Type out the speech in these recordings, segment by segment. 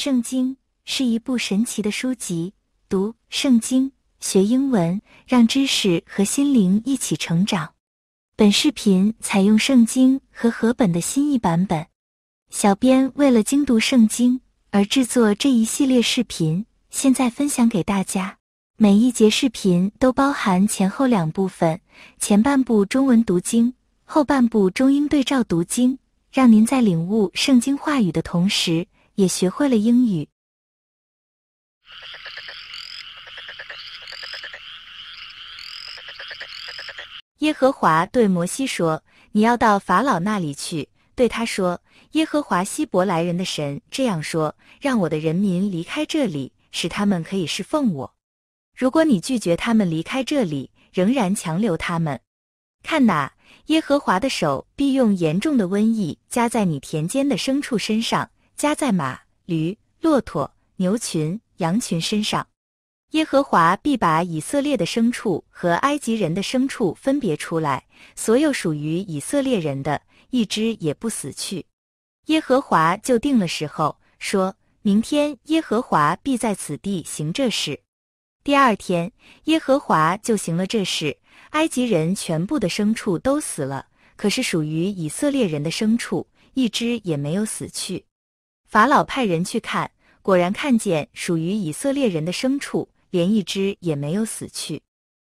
圣经是一部神奇的书籍，读圣经学英文，让知识和心灵一起成长。本视频采用圣经和和本的新译版本。小编为了精读圣经而制作这一系列视频，现在分享给大家。每一节视频都包含前后两部分，前半部中文读经，后半部中英对照读经，让您在领悟圣经话语的同时。也学会了英语。耶和华对摩西说：“你要到法老那里去，对他说：耶和华希伯来人的神这样说：让我的人民离开这里，使他们可以侍奉我。如果你拒绝他们离开这里，仍然强留他们，看哪，耶和华的手必用严重的瘟疫加在你田间的牲畜身上。”加在马、驴、骆驼、牛群、羊群身上，耶和华必把以色列的牲畜和埃及人的牲畜分别出来，所有属于以色列人的，一只也不死去。耶和华就定了时候，说：“明天耶和华必在此地行这事。”第二天，耶和华就行了这事，埃及人全部的牲畜都死了，可是属于以色列人的牲畜，一只也没有死去。法老派人去看，果然看见属于以色列人的牲畜，连一只也没有死去。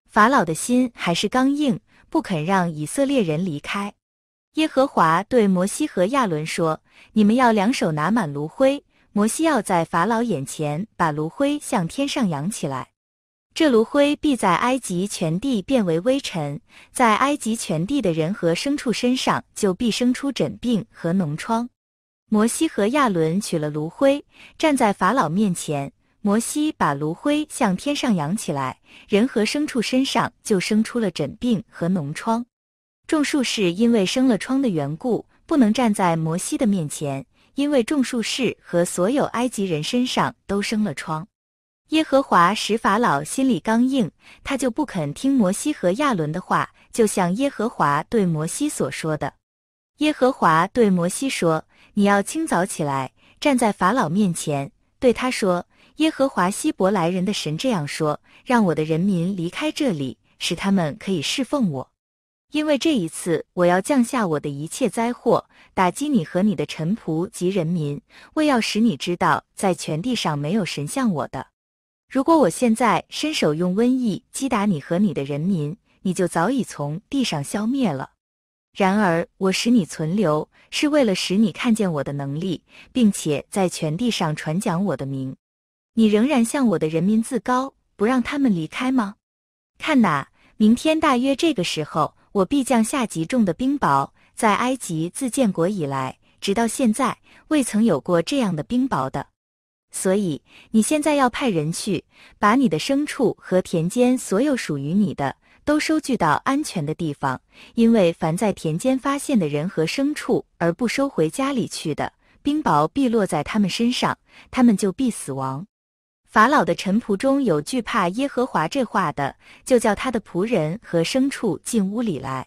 法老的心还是刚硬，不肯让以色列人离开。耶和华对摩西和亚伦说：“你们要两手拿满炉灰，摩西要在法老眼前把炉灰向天上扬起来。这炉灰必在埃及全地变为微尘，在埃及全地的人和牲畜身上就必生出疹病和脓疮。”摩西和亚伦取了炉灰，站在法老面前。摩西把炉灰向天上扬起来，人和牲畜身上就生出了疹病和脓疮。众术士因为生了疮的缘故，不能站在摩西的面前，因为众术士和所有埃及人身上都生了疮。耶和华使法老心里刚硬，他就不肯听摩西和亚伦的话，就像耶和华对摩西所说的。耶和华对摩西说。你要清早起来，站在法老面前，对他说：“耶和华希伯来人的神这样说：让我的人民离开这里，使他们可以侍奉我。因为这一次，我要降下我的一切灾祸，打击你和你的臣仆及人民，为要使你知道，在全地上没有神像我的。如果我现在伸手用瘟疫击打你和你的人民，你就早已从地上消灭了。”然而，我使你存留，是为了使你看见我的能力，并且在全地上传讲我的名。你仍然向我的人民自高，不让他们离开吗？看哪，明天大约这个时候，我必降下极重的冰雹，在埃及自建国以来，直到现在，未曾有过这样的冰雹的。所以，你现在要派人去，把你的牲畜和田间所有属于你的。都收聚到安全的地方，因为凡在田间发现的人和牲畜而不收回家里去的，冰雹必落在他们身上，他们就必死亡。法老的臣仆中有惧怕耶和华这话的，就叫他的仆人和牲畜进屋里来；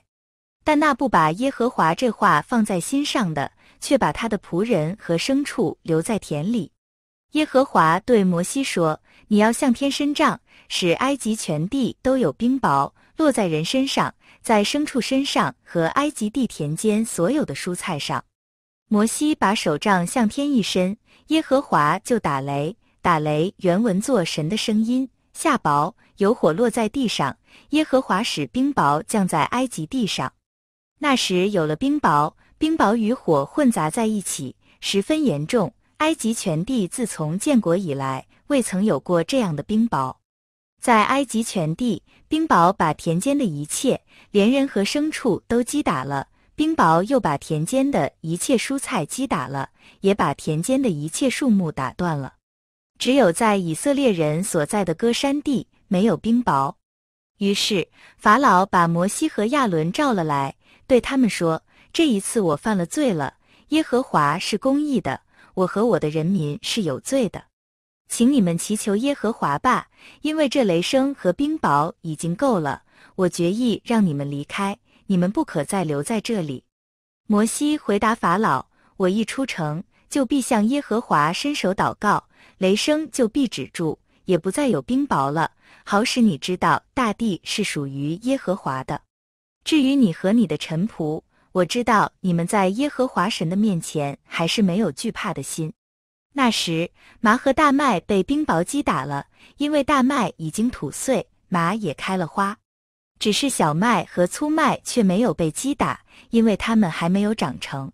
但那不把耶和华这话放在心上的，却把他的仆人和牲畜留在田里。耶和华对摩西说：“你要向天伸杖，使埃及全地都有冰雹。”落在人身上，在牲畜身上和埃及地田间所有的蔬菜上。摩西把手杖向天一伸，耶和华就打雷，打雷原文作神的声音，下雹，有火落在地上。耶和华使冰雹降在埃及地上。那时有了冰雹，冰雹与火混杂在一起，十分严重。埃及全地自从建国以来，未曾有过这样的冰雹。在埃及全地，冰雹把田间的一切，连人和牲畜都击打了。冰雹又把田间的一切蔬菜击打了，也把田间的一切树木打断了。只有在以色列人所在的戈山地，没有冰雹。于是法老把摩西和亚伦召了来，对他们说：“这一次我犯了罪了。耶和华是公义的，我和我的人民是有罪的。”请你们祈求耶和华吧，因为这雷声和冰雹已经够了。我决意让你们离开，你们不可再留在这里。摩西回答法老：“我一出城，就必向耶和华伸手祷告，雷声就必止住，也不再有冰雹了，好使你知道大地是属于耶和华的。至于你和你的臣仆，我知道你们在耶和华神的面前还是没有惧怕的心。”那时，麻和大麦被冰雹击打了，因为大麦已经吐穗，麻也开了花，只是小麦和粗麦却没有被击打，因为它们还没有长成。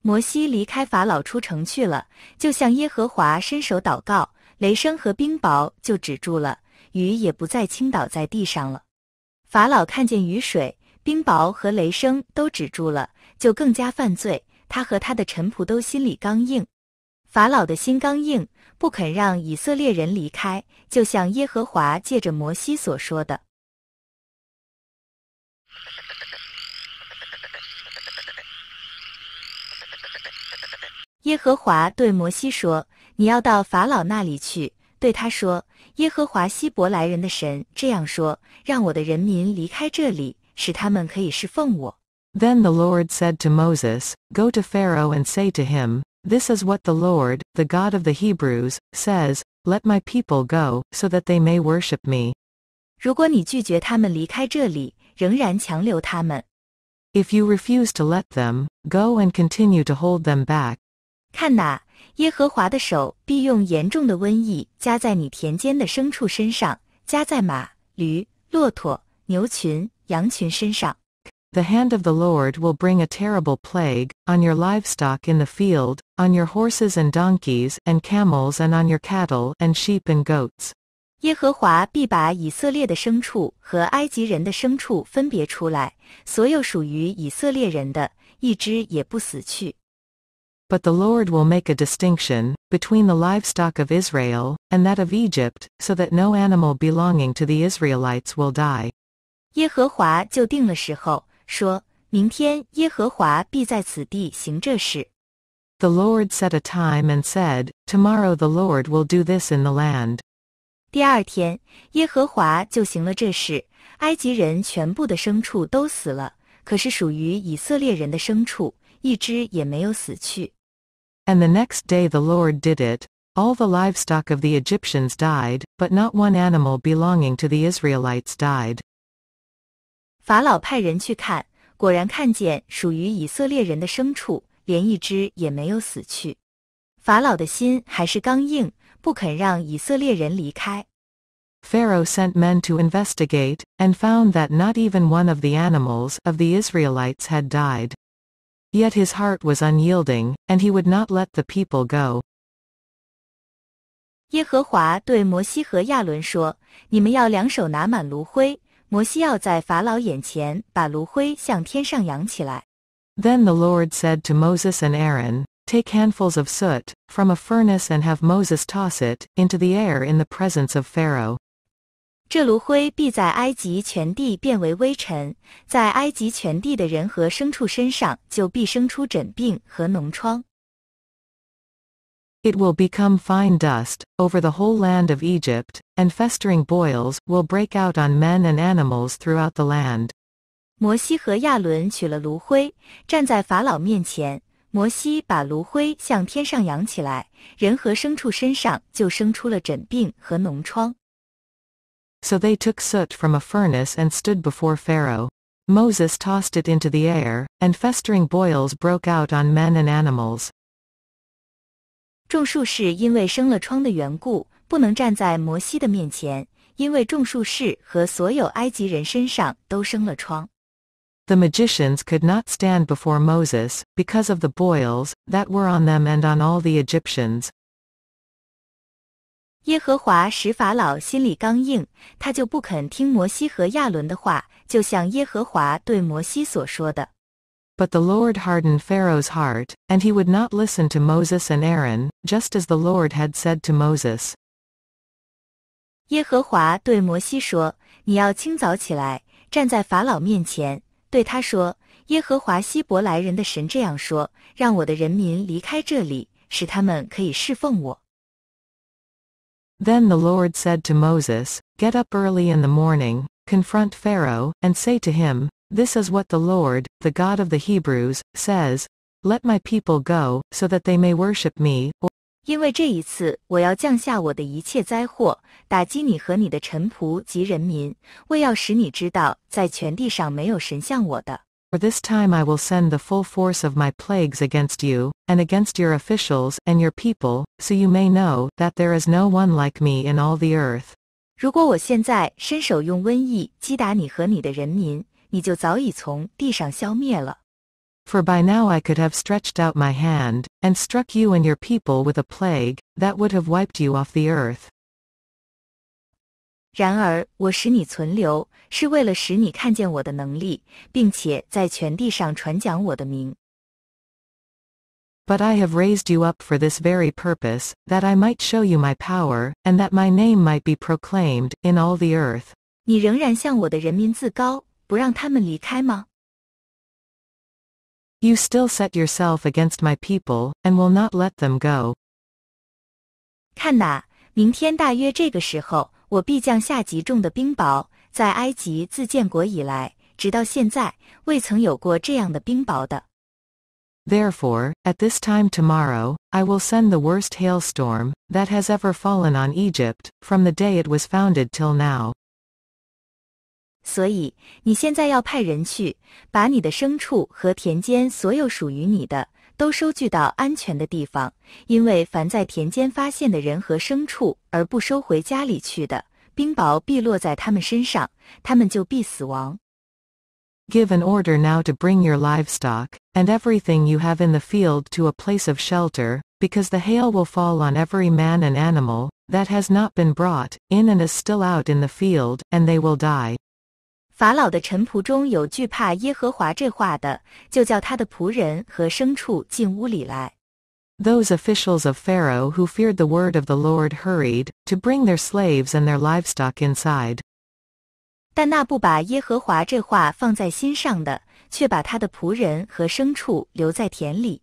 摩西离开法老出城去了，就向耶和华伸手祷告，雷声和冰雹就止住了，雨也不再倾倒在地上了。法老看见雨水、冰雹和雷声都止住了，就更加犯罪，他和他的臣仆都心里刚硬。法老的心刚硬，不肯让以色列人离开，就像耶和华借着摩西所说的。耶和华对摩西说：“你要到法老那里去，对他说：耶和华希伯来人的神这样说：让我的人民离开这里，使他们可以侍奉我。” Then the Lord said to Moses, "Go to Pharaoh and say to him," This is what the Lord, the God of the Hebrews, says, Let my people go, so that they may worship me. If you refuse to let them go and continue to hold them back，看哪，耶和华的手必用严重的瘟疫加在你田间的牲畜身上，加在马、驴、骆驼、牛群、羊群身上。the hand of the Lord will bring a terrible plague, on your livestock in the field, on your horses and donkeys, and camels and on your cattle and sheep and goats. 耶和华必把以色列的牲畜和埃及人的牲畜分别出来，所有属于以色列人的，一只也不死去。But the Lord will make a distinction, between the livestock of Israel, and that of Egypt, so that no animal belonging to the Israelites will die. 耶和华就定了时候，说：“明天耶和华必在此地行这事。” The Lord set a time and said, "Tomorrow the Lord will do this in the land." 第二天，耶和华就行了这事。埃及人全部的牲畜都死了，可是属于以色列人的牲畜一只也没有死去。And the next day the Lord did it. All the livestock of the Egyptians died, but not one animal belonging to the Israelites died. 法老派人去看，果然看见属于以色列人的牲畜，连一只也没有死去。法老的心还是刚硬，不肯让以色列人离开。Pharaoh sent men to investigate, and found that not even one of the animals of the Israelites had died. Yet his heart was unyielding, and he would not let the people go. 耶和华对摩西和亚伦说：“你们要两手拿满炉灰，摩西要在法老眼前把炉灰向天上扬起来。Then the Lord said to Moses and Aaron, Take handfuls of soot from a furnace and have Moses toss it into the air in the presence of Pharaoh. 这炉灰必在埃及全地变为微尘，在埃及全地的人和牲畜身上就必生出疹病和脓疮。it will become fine dust, over the whole land of Egypt, and festering boils will break out on men and animals throughout the land. 摩西和亚伦取了炉灰，站在法老面前。摩西把炉灰向天上扬起来，人和牲畜身上就生出了疹病和脓疮。So they took soot from a furnace and stood before Pharaoh. Moses tossed it into the air, and festering boils broke out on men and animals. 种术士因为生了疮的缘故，不能站在摩西的面前，因为种术士和所有埃及人身上都生了疮。The magicians could not stand before Moses because of the boils that were on them and on all the Egyptians. 耶和华使法老心里刚硬，他就不肯听摩西和亚伦的话，就像耶和华对摩西所说的。But the Lord hardened Pharaoh's heart, and he would not listen to Moses and Aaron, just as the Lord had said to Moses. 耶和华对摩西说：“你要清早起来，站在法老面前，对他说：耶和华希伯来人的神这样说：让我的人民离开这里，使他们可以侍奉我。” Then the Lord said to Moses, Get up early in the morning, confront Pharaoh, and say to him, this is what the Lord, the God of the Hebrews, says, Let my people go, so that they may worship me. 因为这一次，我要降下我的一切灾祸，打击你和你的臣仆及人民，为要使你知道，在全地上没有神像我的。For this time I will send the full force of my plagues against you, and against your officials and your people, so you may know that there is no one like me in all the earth. 如果我现在伸手用瘟疫击打你和你的人民，你就早已从地上消灭了。For by now I could have stretched out my hand, and struck you and your people with a plague, that would have wiped you off the earth. 然而，我使你存留，是为了使你看见我的能力，并且在全地上传讲我的名。But I have raised you up for this very purpose, that I might show you my power, and that my name might be proclaimed in all the earth. 你仍然向我的人民自高，不让他们离开吗？You still set yourself against my people and will not let them go. 看哪，明天大约这个时候，我必将下极重的冰雹。在埃及自建国以来，直到现在，未曾有过这样的冰雹的。Therefore, at this time tomorrow, I will send the worst hailstorm that has ever fallen on Egypt, from the day it was founded till now. 所以你现在要派人去，把你的牲畜和田间所有属于你的都收据到安全的地方，因为凡在田间发现的人和牲畜而不收回家里去的，冰雹必落在他们身上，他们就必死亡。Give an order now to bring your livestock, and everything you have in the field to a place of shelter, because the hail will fall on every man and animal, that has not been brought, in and is still out in the field, and they will die. 法老的臣仆中有惧怕耶和华这话的，就叫他的仆人和牲畜进屋里来。Those officials of Pharaoh who feared the word of the Lord hurried to bring their slaves and their livestock inside. 但那不把耶和华这话放在心上的，却把他的仆人和牲畜留在田里。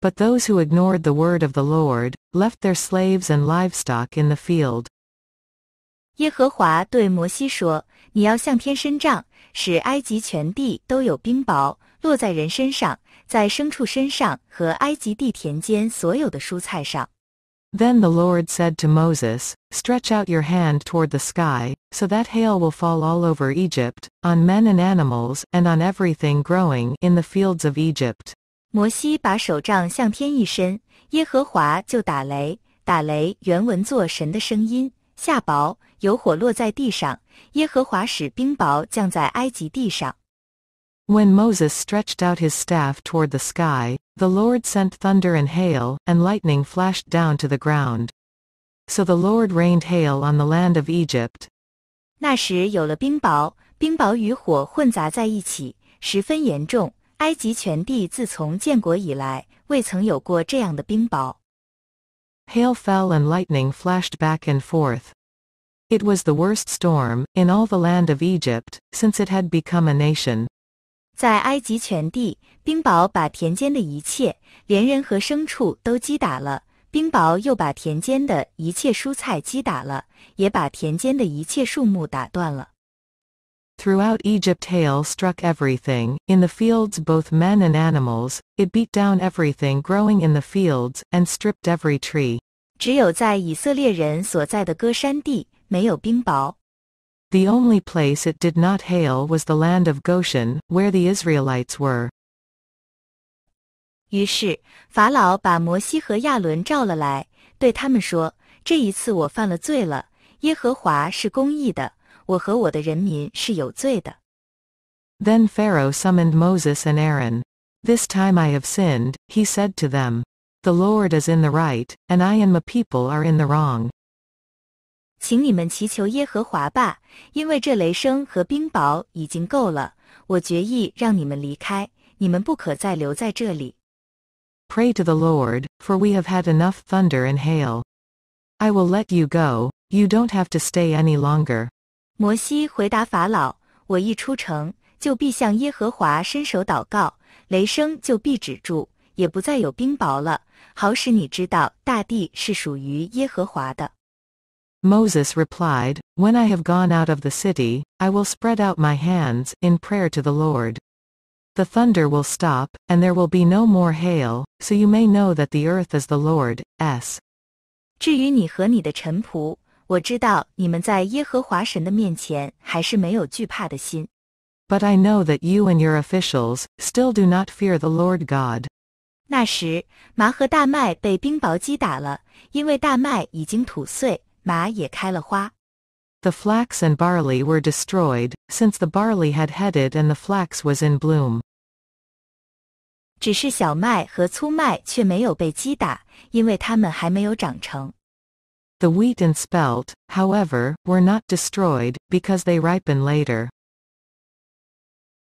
But those who ignored the word of the Lord left their slaves and livestock in the field. 耶和华对摩西说：“你要向天伸杖，使埃及全地都有冰雹落在人身上，在牲畜身上和埃及地田间所有的蔬菜上。Then the Lord said to Moses, "Stretch out your hand toward the sky, so that hail will fall all over Egypt on men and animals and on everything growing in the fields of Egypt." 摩西把手杖向天一伸，耶和华就打雷，打雷原文作神的声音，下雹。有火落在地上，耶和华使冰雹降在埃及地上。When Moses stretched out his staff toward the sky, the Lord sent thunder and hail, and lightning flashed down to the ground. So the Lord rained hail on the land of Egypt. 那时有了冰雹，冰雹与火混杂在一起，十分严重。埃及全地自从建国以来，未曾有过这样的冰雹。Hail fell and lightning flashed back and forth, it was the worst storm, in all the land of Egypt, since it had become a nation. 在埃及全地，冰雹把田间的一切，连人和牲畜都击打了。冰雹又把田间的一切蔬菜击打了，也把田间的一切树木打断了。Throughout Egypt hail struck everything, in the fields both men and animals, it beat down everything growing in the fields, and stripped every tree. 只有在以色列人所在的歌山地，没有冰雹. The only place it did not hail was the land of Goshen, where the Israelites were. 于是，法老把摩西和亚伦召了来，对他们说：“这一次我犯了罪了，耶和华是公义的，我和我的人民是有罪的。” Then Pharaoh summoned Moses and Aaron. This time I have sinned, he said to them. The Lord is in the right, and I and my people are in the wrong. 请你们祈求耶和华吧，因为这雷声和冰雹已经够了。我决意让你们离开，你们不可再留在这里。Pray to the Lord, for we have had enough thunder and hail. I will let you go. You don't have to stay any longer. 摩西回答法老：我一出城，就必向耶和华伸手祷告，雷声就必止住，也不再有冰雹了，好使你知道大地是属于耶和华的。Moses replied, When I have gone out of the city, I will spread out my hands in prayer to the Lord. The thunder will stop, and there will be no more hail, so you may know that the earth is the Lord's. 至于你和你的臣仆，我知道你们在耶和华神的面前还是没有惧怕的心。But I know that you and your officials still do not fear the Lord God. 那时，麻和大麦被冰雹击打了，因为大麦已经吐穗。麻也开了花。The flax and barley were destroyed, since the barley had headed and the flax was in bloom. 只是小麦和粗麦却没有被击打，因为它们还没有长成。The wheat and spelt, however, were not destroyed, because they ripen later.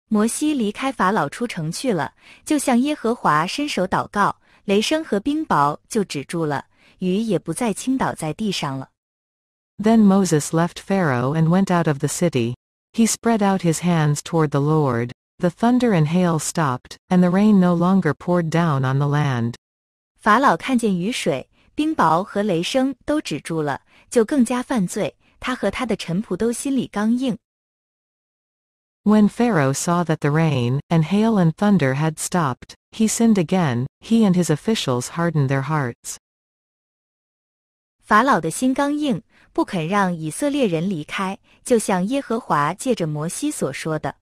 摩西离开法老出城去了，就向耶和华伸手祷告，雷声和冰雹就止住了。鱼也不再倾倒在地上了。Then Moses left Pharaoh and went out of the city. He spread out his hands toward the Lord. The thunder and hail stopped, and the rain no longer poured down on the land. 法老看见雨水、冰雹和雷声都止住了，就更加犯罪。他和他的臣仆都心里刚硬。When Pharaoh saw that the rain and hail and thunder had stopped, he sinned again. He and his officials hardened their hearts. 法老的心刚硬，不肯让以色列人离开，就像耶和华借着摩西所说的。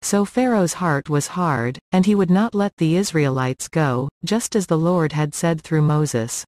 So Pharaoh's heart was hard, and he would not let the Israelites go, just as the Lord had said through Moses.